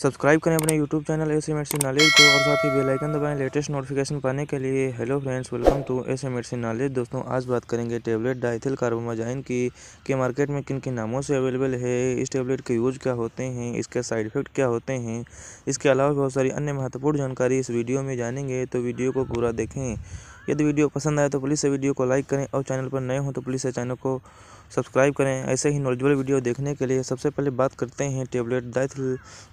subscribe करें अपने YouTube channel S M knowledge को और साथ ही बेल आइकन दबाएं लेटेस्ट नोटिफिकेशन पाने के लिए hello friends welcome to S M एडसी नॉलेज दोस्तों आज बात करेंगे टेबलेट डाइथिल कार्बोमाजाइन की कि मार्केट में किन किन नामों से अवेलेबल है इस टेबलेट के यूज़ क्या होते हैं इसके साइड इफ़ेक्ट क्या होते हैं इसके अलावा बहुत सारी अन्य महत्वपूर्ण जानकारी इस वीडियो में जानेंगे तो वीडियो को पूरा देखें यदि वीडियो पसंद आए तो प्लीज़ से वीडियो को लाइक करें और चैनल पर नए हों तो प्लीज़ से चैनल को सब्सक्राइब करें ऐसे ही नॉलेजबल वीडियो देखने के लिए सबसे पहले बात करते हैं टेबलेट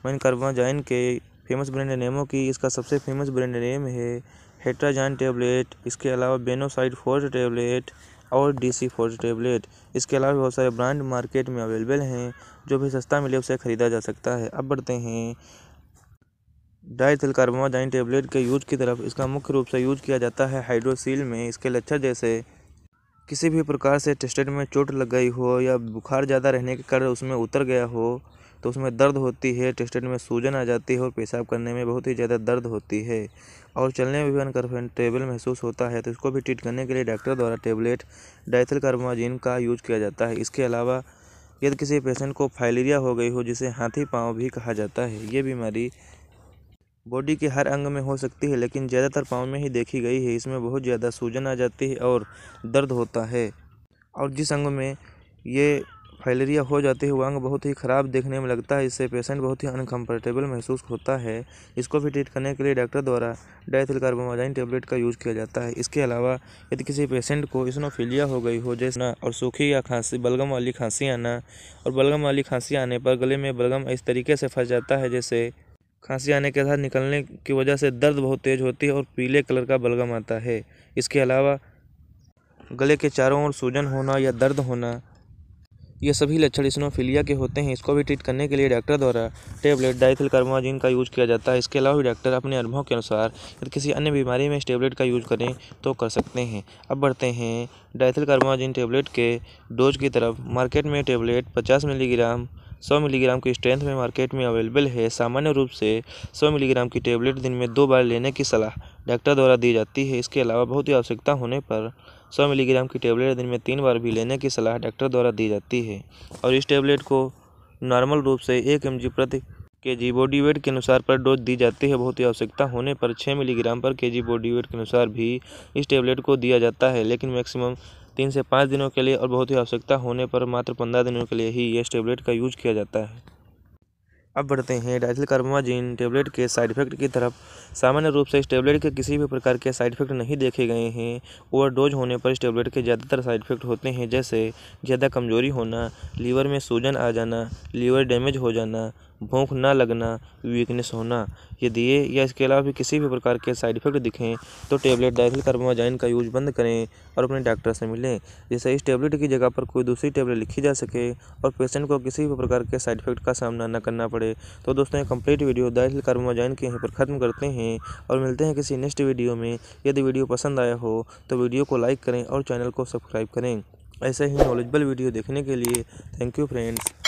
मैन कार्बाजाइन के फेमस ब्रांड नेमों की इसका सबसे फेमस ब्रांड नेम है हेट्राजाइन टेबलेट इसके अलावा बेनोसाइड फोर्ज टेबलेट और डी सी फोर्ज टेबलेट इसके अलावा बहुत सारे ब्रांड मार्केट में अवेलेबल हैं जो भी सस्ता मिले उसे ख़रीदा जा सकता है अब बढ़ते हैं डाइथैलकार्बामाजाइन टेबलेट के यूज की तरफ इसका मुख्य रूप से यूज किया जाता है हाइड्रोसील में इसके लक्षण जैसे किसी भी प्रकार से टेस्टेड में चोट लग गई हो या बुखार ज़्यादा रहने के कारण उसमें उतर गया हो तो उसमें दर्द होती है टेस्टेड में सूजन आ जाती है और पेशाब करने में बहुत ही ज़्यादा दर्द होती है और चलने में भी टेबल महसूस होता है तो इसको भी ट्रीट करने के लिए डॉक्टर द्वारा टेबलेट डाइथल कार्बोमाजिन का यूज किया जाता है इसके अलावा यदि किसी पेशेंट को फाइलेरिया हो गई हो जिसे हाथी पाँव भी कहा जाता है ये बीमारी बॉडी के हर अंग में हो सकती है लेकिन ज़्यादातर पाँव में ही देखी गई है इसमें बहुत ज़्यादा सूजन आ जाती है और दर्द होता है और जिस अंग में ये फाइलेरिया हो जाती है वह अंग बहुत ही ख़राब देखने में लगता है इससे पेशेंट बहुत ही अनकम्फर्टेबल महसूस होता है इसको भी ट्रीट करने के लिए डॉक्टर द्वारा डायथिल कार्बोमाजाइन टेबलेट का यूज़ किया जाता है इसके अलावा यदि किसी पेशेंट को इसनोफीलिया हो गई हो जैसे ना और सूखी या खांसी बलगम वाली खांसी आना और बलगम वाली खांसी आने पर गले में बलगम इस तरीके से फंस जाता है जैसे खांसी आने के साथ निकलने की वजह से दर्द बहुत तेज़ होती है और पीले कलर का बलगम आता है इसके अलावा गले के चारों ओर सूजन होना या दर्द होना ये सभी लक्षण स्नोफिलिया के होते हैं इसको भी ट्रीट करने के लिए डॉक्टर द्वारा टेबलेट कर्माजिन का यूज किया जाता है इसके अलावा भी डॉक्टर अपने अनुभव के अनुसार यदि किसी अन्य बीमारी में इस टेबलेट का यूज करें तो कर सकते हैं अब बढ़ते हैं डाइथिलकार्माजिन टेबलेट के डोज की तरफ मार्केट में टेबलेट पचास मिलीग्राम 100 मिलीग्राम की स्ट्रेंथ में मार्केट में अवेलेबल है सामान्य रूप से 100 मिलीग्राम की टेबलेट दिन में दो बार लेने की सलाह डॉक्टर द्वारा दी जाती है इसके अलावा बहुत ही आवश्यकता होने पर 100 मिलीग्राम की टेबलेट दिन में तीन बार भी लेने की सलाह डॉक्टर द्वारा दी जाती है और इस टेबलेट को नॉर्मल रूप से एक एम प्रति के जी बॉडी वेट के अनुसार पर डोज दी जाती है बहुत ही आवश्यकता होने पर छः मिलीग्राम पर के जी बॉडी वेट के अनुसार भी इस टेबलेट को दिया जाता है लेकिन मैक्सिमम तीन से पाँच दिनों के लिए और बहुत ही आवश्यकता होने पर मात्र पंद्रह दिनों के लिए ही इस टेबलेट का यूज किया जाता है अब बढ़ते हैं डाइथिल कार्बोमाजिन टेबलेट के साइड इफेक्ट की तरफ सामान्य रूप से इस टेबलेट के किसी भी प्रकार के साइड इफेक्ट नहीं देखे गए हैं ओवरडोज होने पर इस टेबलेट के ज़्यादातर साइड इफेक्ट होते हैं जैसे ज़्यादा कमजोरी होना लीवर में सूजन आ जाना लीवर डैमेज हो जाना भूख ना लगना वीकनेस होना यदि ये या इसके अलावा भी किसी भी प्रकार के साइड इफेक्ट दिखें तो टेबलेट डाइथिल कार्बोमाजाइन का यूज बंद करें और अपने डॉक्टर से मिलें जैसे इस टेबलेट की जगह पर कोई दूसरी टेबलेट लिखी जा सके और पेशेंट को किसी भी प्रकार के साइड इफेक्ट का सामना न करना पड़े तो दोस्तों ये कंप्लीट वीडियो डाइथिल कार्बोमाजाइन के यहीं पर ख़त्म करते हैं और मिलते हैं किसी नेक्स्ट वीडियो में यदि वीडियो पसंद आया हो तो वीडियो को लाइक करें और चैनल को सब्सक्राइब करें ऐसे ही नॉलेजबल वीडियो देखने के लिए थैंक यू फ्रेंड्स